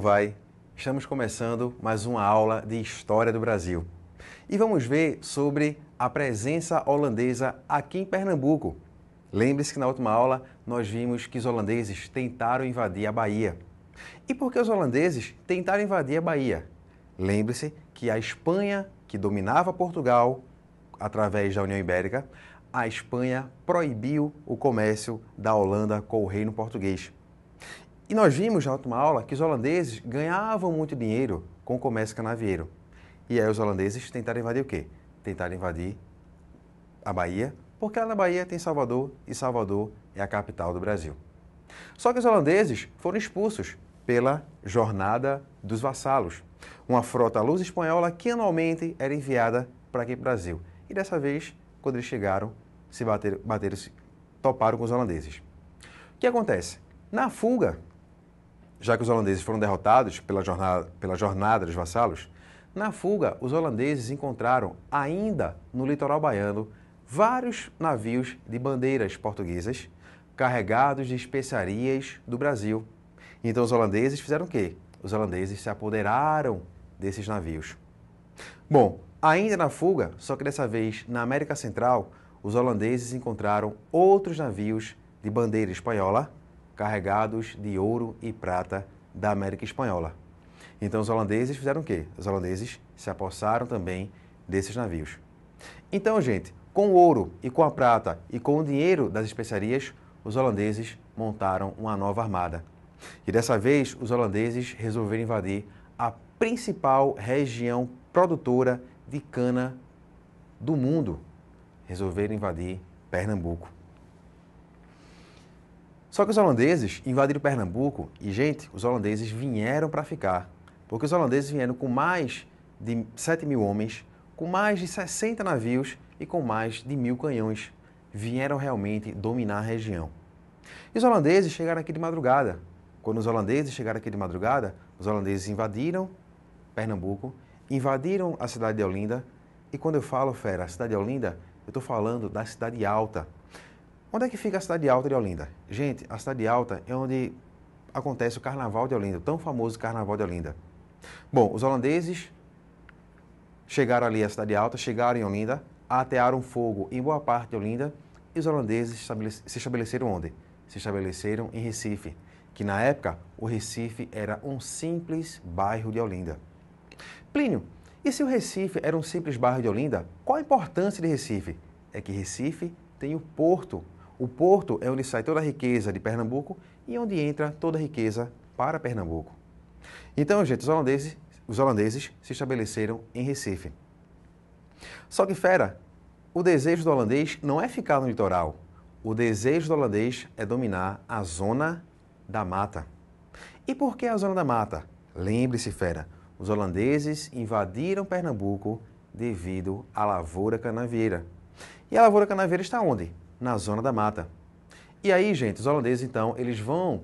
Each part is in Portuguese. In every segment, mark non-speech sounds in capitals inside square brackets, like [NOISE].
como vai? Estamos começando mais uma aula de História do Brasil. E vamos ver sobre a presença holandesa aqui em Pernambuco. Lembre-se que na última aula nós vimos que os holandeses tentaram invadir a Bahia. E por que os holandeses tentaram invadir a Bahia? Lembre-se que a Espanha, que dominava Portugal através da União Ibérica, a Espanha proibiu o comércio da Holanda com o reino português. E nós vimos já última aula que os holandeses ganhavam muito dinheiro com o comércio canavieiro. E aí os holandeses tentaram invadir o quê? Tentaram invadir a Bahia, porque lá na Bahia tem Salvador e Salvador é a capital do Brasil. Só que os holandeses foram expulsos pela Jornada dos Vassalos, uma frota luz espanhola que anualmente era enviada para aqui para o Brasil. E dessa vez, quando eles chegaram, se bateram, bateram se toparam com os holandeses. O que acontece? Na fuga, já que os holandeses foram derrotados pela jornada, pela jornada dos vassalos, na fuga, os holandeses encontraram, ainda no litoral baiano, vários navios de bandeiras portuguesas carregados de especiarias do Brasil. Então os holandeses fizeram o quê? Os holandeses se apoderaram desses navios. Bom, ainda na fuga, só que dessa vez na América Central, os holandeses encontraram outros navios de bandeira espanhola carregados de ouro e prata da América Espanhola. Então os holandeses fizeram o quê? Os holandeses se apossaram também desses navios. Então, gente, com o ouro e com a prata e com o dinheiro das especiarias, os holandeses montaram uma nova armada. E dessa vez, os holandeses resolveram invadir a principal região produtora de cana do mundo. Resolveram invadir Pernambuco. Só que os holandeses invadiram Pernambuco e, gente, os holandeses vieram para ficar. Porque os holandeses vieram com mais de 7 mil homens, com mais de 60 navios e com mais de mil canhões. Vieram realmente dominar a região. E os holandeses chegaram aqui de madrugada. Quando os holandeses chegaram aqui de madrugada, os holandeses invadiram Pernambuco, invadiram a cidade de Olinda. E quando eu falo, fera, a cidade de Olinda, eu estou falando da cidade alta, Onde é que fica a cidade alta de Olinda? Gente, a cidade alta é onde acontece o carnaval de Olinda, o tão famoso carnaval de Olinda. Bom, os holandeses chegaram ali à cidade alta, chegaram em Olinda, atearam fogo em boa parte de Olinda e os holandeses se estabeleceram onde? Se estabeleceram em Recife, que na época o Recife era um simples bairro de Olinda. Plínio, e se o Recife era um simples bairro de Olinda, qual a importância de Recife? É que Recife tem o porto o porto é onde sai toda a riqueza de Pernambuco e onde entra toda a riqueza para Pernambuco. Então, gente, os holandeses, os holandeses se estabeleceram em Recife. Só que fera, o desejo do holandês não é ficar no litoral. O desejo do holandês é dominar a zona da mata. E por que a zona da mata? Lembre-se, fera, os holandeses invadiram Pernambuco devido à lavoura canavieira. E a lavoura canavieira está onde? na zona da mata. E aí, gente, os holandeses então, eles vão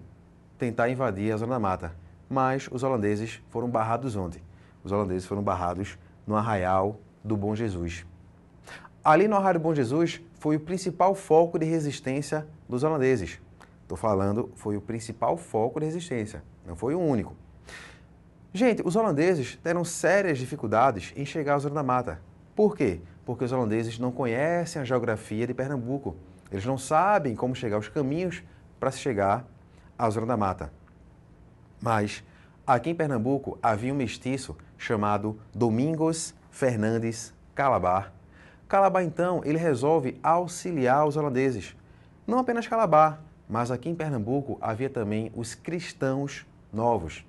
tentar invadir a zona da mata, mas os holandeses foram barrados onde? Os holandeses foram barrados no arraial do Bom Jesus. Ali no arraial do Bom Jesus foi o principal foco de resistência dos holandeses. Estou falando, foi o principal foco de resistência, não foi o único. Gente, os holandeses tiveram sérias dificuldades em chegar à zona da mata. Por quê? porque os holandeses não conhecem a geografia de Pernambuco. Eles não sabem como chegar os caminhos para se chegar à Zona da Mata. Mas aqui em Pernambuco havia um mestiço chamado Domingos Fernandes Calabar. Calabar, então, ele resolve auxiliar os holandeses. Não apenas Calabar, mas aqui em Pernambuco havia também os cristãos novos.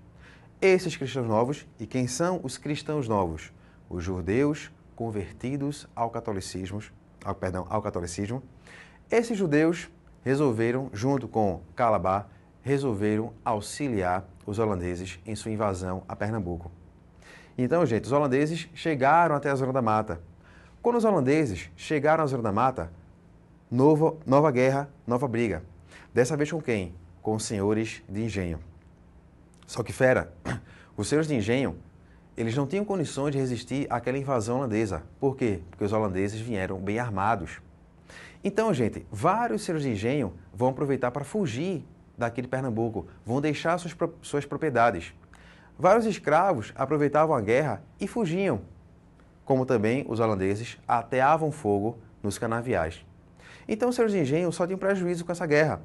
Esses cristãos novos, e quem são os cristãos novos? Os judeus convertidos ao catolicismo, ao, perdão, ao catolicismo, esses judeus resolveram, junto com Calabar, resolveram auxiliar os holandeses em sua invasão a Pernambuco. Então, gente, os holandeses chegaram até a Zona da Mata. Quando os holandeses chegaram à Zona da Mata, novo, nova guerra, nova briga. Dessa vez com quem? Com os senhores de engenho. Só que fera, [CLEARS THROAT] os senhores de engenho eles não tinham condições de resistir àquela invasão holandesa. Por quê? Porque os holandeses vieram bem armados. Então, gente, vários seres de engenho vão aproveitar para fugir daqui de Pernambuco, vão deixar suas, suas propriedades. Vários escravos aproveitavam a guerra e fugiam, como também os holandeses ateavam fogo nos canaviais. Então, seus engenhos só tinham prejuízo com essa guerra.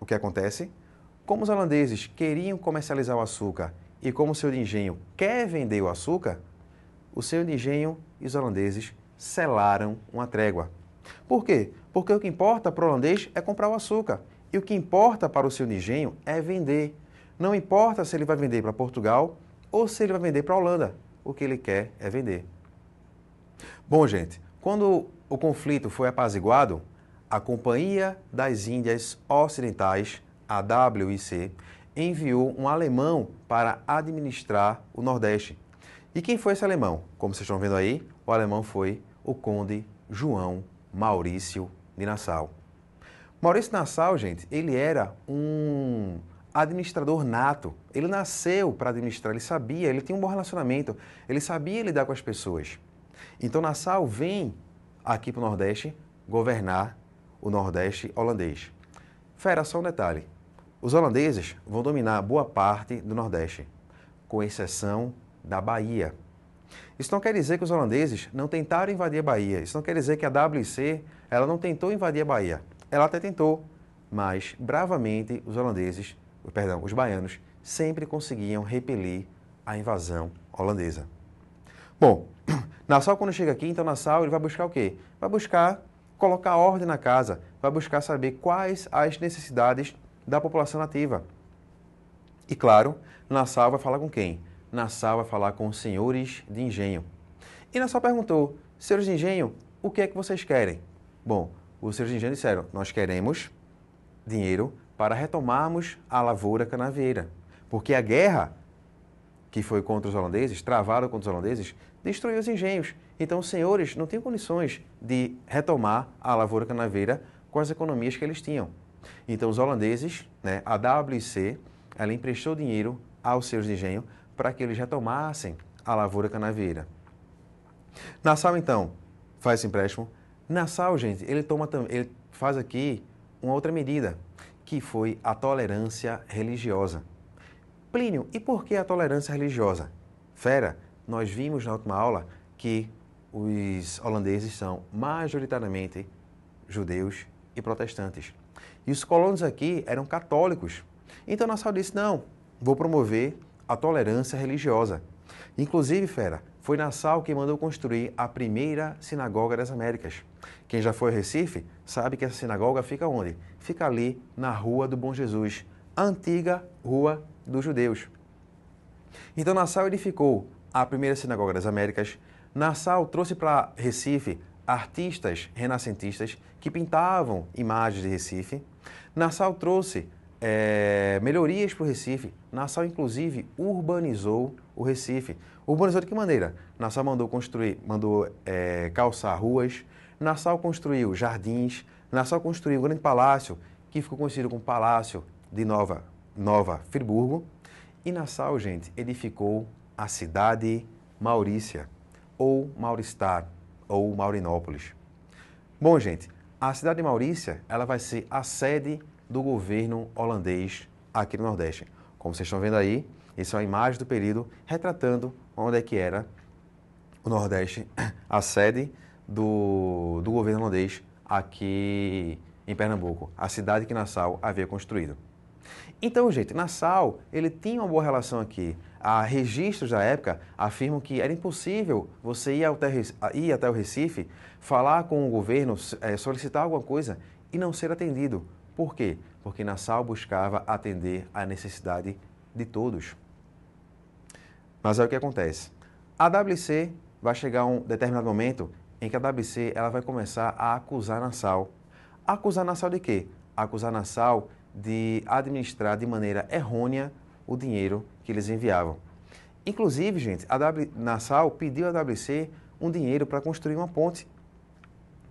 O que acontece? Como os holandeses queriam comercializar o açúcar e como o senhor de engenho quer vender o açúcar, o senhor de engenho e os holandeses selaram uma trégua. Por quê? Porque o que importa para o holandês é comprar o açúcar. E o que importa para o seu engenho é vender. Não importa se ele vai vender para Portugal ou se ele vai vender para a Holanda. O que ele quer é vender. Bom, gente, quando o conflito foi apaziguado, a Companhia das Índias Ocidentais, a WIC, enviou um alemão para administrar o Nordeste. E quem foi esse alemão? Como vocês estão vendo aí, o alemão foi o conde João Maurício de Nassau. Maurício Nassau, gente, ele era um administrador nato. Ele nasceu para administrar, ele sabia, ele tinha um bom relacionamento, ele sabia lidar com as pessoas. Então Nassau vem aqui para o Nordeste governar o Nordeste holandês. Fera, só um detalhe. Os holandeses vão dominar boa parte do Nordeste, com exceção da Bahia. Isso não quer dizer que os holandeses não tentaram invadir a Bahia. Isso não quer dizer que a WC ela não tentou invadir a Bahia. Ela até tentou, mas bravamente os holandeses, perdão, os baianos sempre conseguiam repelir a invasão holandesa. Bom, [CLEARS THROAT] Nassau quando chega aqui, então Nassau ele vai buscar o quê? Vai buscar colocar ordem na casa, vai buscar saber quais as necessidades da população nativa. E claro, Nassau vai falar com quem? Nassau vai falar com os senhores de engenho. E Nassau perguntou, senhores de engenho, o que é que vocês querem? Bom, os senhores de engenho disseram, nós queremos dinheiro para retomarmos a lavoura canavieira. Porque a guerra que foi contra os holandeses, travada contra os holandeses, destruiu os engenhos. Então, os senhores não tinham condições de retomar a lavoura canavieira com as economias que eles tinham. Então, os holandeses, né, a WC, ela emprestou dinheiro aos seus engenhos para que eles retomassem a lavoura canavieira. Nassau, então, faz esse empréstimo. Nassau, gente, ele, toma, ele faz aqui uma outra medida, que foi a tolerância religiosa. Plínio, e por que a tolerância religiosa? Fera, nós vimos na última aula que os holandeses são majoritariamente judeus e protestantes. E os colonos aqui eram católicos. Então Nassau disse: não, vou promover a tolerância religiosa. Inclusive, fera, foi Nassau quem mandou construir a primeira sinagoga das Américas. Quem já foi a Recife sabe que essa sinagoga fica onde? Fica ali na Rua do Bom Jesus, a antiga Rua dos Judeus. Então Nassau edificou a primeira sinagoga das Américas. Nassau trouxe para Recife artistas renascentistas que pintavam imagens de Recife. Nassau trouxe é, melhorias para o Recife. Nassau, inclusive, urbanizou o Recife. Urbanizou de que maneira? Nassau mandou construir, mandou é, calçar ruas. Nassau construiu jardins. Nassau construiu um grande palácio que ficou conhecido como Palácio de Nova Nova Friburgo. E Nassau, gente, edificou a cidade Maurícia ou Mauristar, ou Maurinópolis. Bom, gente, a cidade de Maurícia ela vai ser a sede do governo holandês aqui no Nordeste. Como vocês estão vendo aí, essa é uma imagem do período retratando onde é que era o Nordeste, [CLEARS THROAT] a sede do, do governo holandês aqui em Pernambuco, a cidade que Nassau havia construído. Então, gente, Nassau ele tinha uma boa relação aqui a registros da época afirmam que era impossível você ir, ir até o Recife, falar com o governo, eh, solicitar alguma coisa e não ser atendido. Por quê? Porque Nassau buscava atender a necessidade de todos. Mas é o que acontece. A WC vai chegar um determinado momento em que a WC ela vai começar a acusar Nassau. Acusar Nassau de quê? Acusar Nassau de administrar de maneira errônea o dinheiro que eles enviavam. Inclusive, gente, a w, Nassau pediu à WC um dinheiro para construir uma ponte.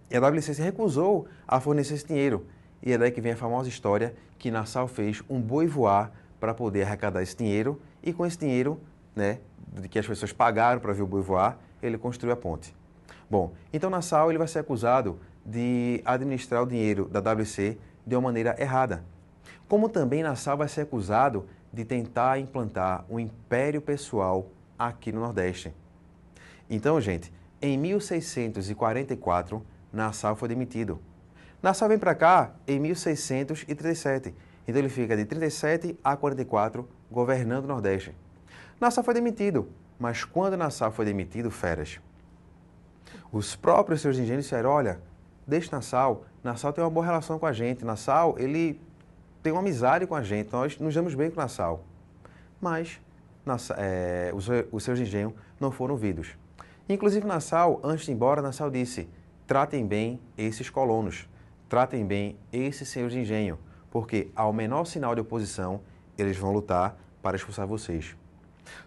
E a WC se recusou a fornecer esse dinheiro. E é daí que vem a famosa história que Nassau fez um boi voar para poder arrecadar esse dinheiro e com esse dinheiro, né, que as pessoas pagaram para ver o boi voar, ele construiu a ponte. Bom, então Nassau ele vai ser acusado de administrar o dinheiro da WC de uma maneira errada como também Nassau vai ser acusado de tentar implantar um império pessoal aqui no Nordeste. Então, gente, em 1644, Nassau foi demitido. Nassau vem para cá em 1637, então ele fica de 37 a 44 governando o Nordeste. Nassau foi demitido, mas quando Nassau foi demitido, feras, os próprios seus engenheiros disseram, olha, deixe Nassau, Nassau tem uma boa relação com a gente, Nassau, ele tem uma amizade com a gente, então nós nos damos bem com o Nassau. Mas Nassau, é, os, os, seus engenhos não foram ouvidos. Inclusive, Nassau, antes de ir embora, Nassau disse: tratem bem esses colonos, tratem bem esses seus engenhos, porque ao menor sinal de oposição, eles vão lutar para expulsar vocês.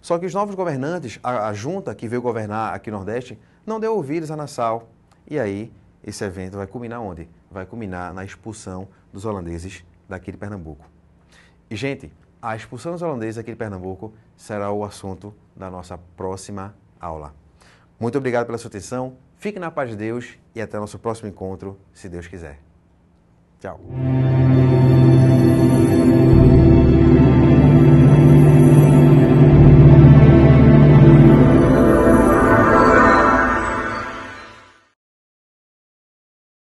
Só que os novos governantes, a, a junta que veio governar aqui no Nordeste, não deu ouvidos a Nassau. E aí, esse evento vai culminar onde? Vai culminar na expulsão dos holandeses daqui de Pernambuco. E, gente, a expulsão dos holandeses aqui de Pernambuco será o assunto da nossa próxima aula. Muito obrigado pela sua atenção, fique na paz de Deus e até nosso próximo encontro, se Deus quiser. Tchau.